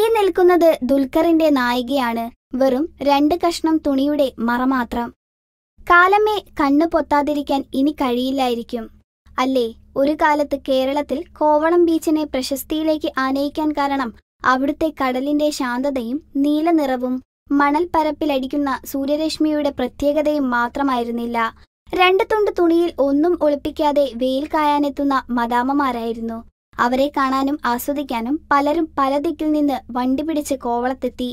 ഈ നിൽക്കുന്നത് ദുൽഖറിന്റെ നായികയാണ് വെറും രണ്ട് കഷ്ണം തുണിയുടെ മറ മാത്രം കാലമേ കണ്ണു പൊത്താതിരിക്കാൻ ഇനി കഴിയില്ലായിരിക്കും അല്ലേ ഒരു കാലത്ത് കേരളത്തിൽ കോവളം ബീച്ചിനെ പ്രശസ്തിയിലേക്ക് ആനയിക്കാൻ കാരണം അവിടുത്തെ കടലിന്റെ ശാന്തതയും നീലനിറവും മണൽ പരപ്പിലടിക്കുന്ന സൂര്യരശ്മിയുടെ പ്രത്യേകതയും മാത്രമായിരുന്നില്ല രണ്ട് തുണ്ട് തുണിയിൽ ഒന്നും ഒളിപ്പിക്കാതെ വെയിൽ കായാനെത്തുന്ന മദാമമാരായിരുന്നു അവരെ കാണാനും ആസ്വദിക്കാനും പലരും പല ദിക്കിൽ നിന്ന് വണ്ടി പിടിച്ച് കോവളത്തെത്തി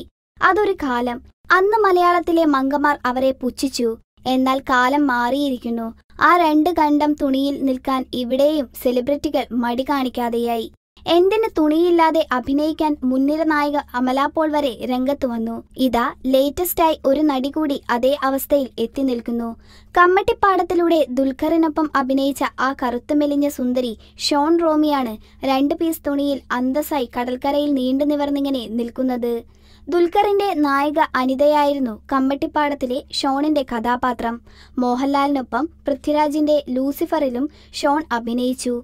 അതൊരു കാലം അന്ന് മലയാളത്തിലെ മങ്കമാർ അവരെ പുച്ഛിച്ചു എന്നാൽ കാലം മാറിയിരിക്കുന്നു ആ രണ്ട് കണ്ടം തുണിയിൽ നിൽക്കാൻ ഇവിടെയും സെലിബ്രിറ്റികൾ മടി കാണിക്കാതെയായി എന്തിന് തുണിയില്ലാതെ അഭിനയിക്കാൻ മുൻനിര നായിക അമല പോൾ വരെ രംഗത്ത് വന്നു ഇതാ ലേറ്റസ്റ്റായി ഒരു നടി കൂടി അതേ അവസ്ഥയിൽ എത്തി നിൽക്കുന്നു കമ്മട്ടിപ്പാടത്തിലൂടെ ദുൽഖറിനൊപ്പം അഭിനയിച്ച ആ കറുത്തു മെലിഞ്ഞ സുന്ദരി ഷോൺ റോമിയാണ് രണ്ട് പീസ് തുണിയിൽ അന്തസ്സായി കടൽക്കരയിൽ നീണ്ടു നിവർന്നിങ്ങനെ നിൽക്കുന്നത് ദുൽഖറിന്റെ നായിക അനിതയായിരുന്നു കമ്മട്ടിപ്പാടത്തിലെ ഷോണിന്റെ കഥാപാത്രം മോഹൻലാലിനൊപ്പം പൃഥ്വിരാജിന്റെ ലൂസിഫറിലും ഷോൺ അഭിനയിച്ചു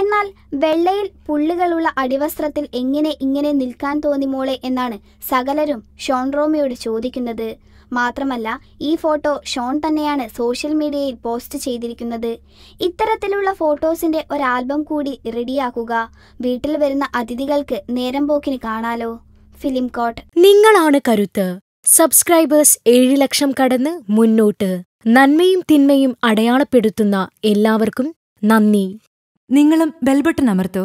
എന്നാൽ വെള്ളയിൽ പുള്ളുകൾ ഇത്തരത്തിലുള്ള അടിവസ്ത്രത്തിൽ എങ്ങനെ ഇങ്ങനെ നിൽക്കാൻ തോന്നി മോളെ എന്നാണ് സകലരും ഷോൺ റോമിയോട് ചോദിക്കുന്നത് മാത്രമല്ല ഈ ഫോട്ടോ ഷോൺ തന്നെയാണ് സോഷ്യൽ മീഡിയയിൽ പോസ്റ്റ് ചെയ്തിരിക്കുന്നത് ഇത്തരത്തിലുള്ള ഫോട്ടോസിന്റെ ഒരാൽബം കൂടി റെഡിയാക്കുക വീട്ടിൽ വരുന്ന അതിഥികൾക്ക് നേരം പോക്കിന് കാണാലോ ഫിലിം കോട്ട് നിങ്ങളാണ് കരുത്ത് സബ്സ്ക്രൈബേഴ്സ് ഏഴ് ലക്ഷം കടന്ന് മുന്നോട്ട് നന്മയും തിന്മയും അടയാളപ്പെടുത്തുന്ന എല്ലാവർക്കും നന്ദി നിങ്ങളും ബെൽബട്ടൺ അമർത്തോ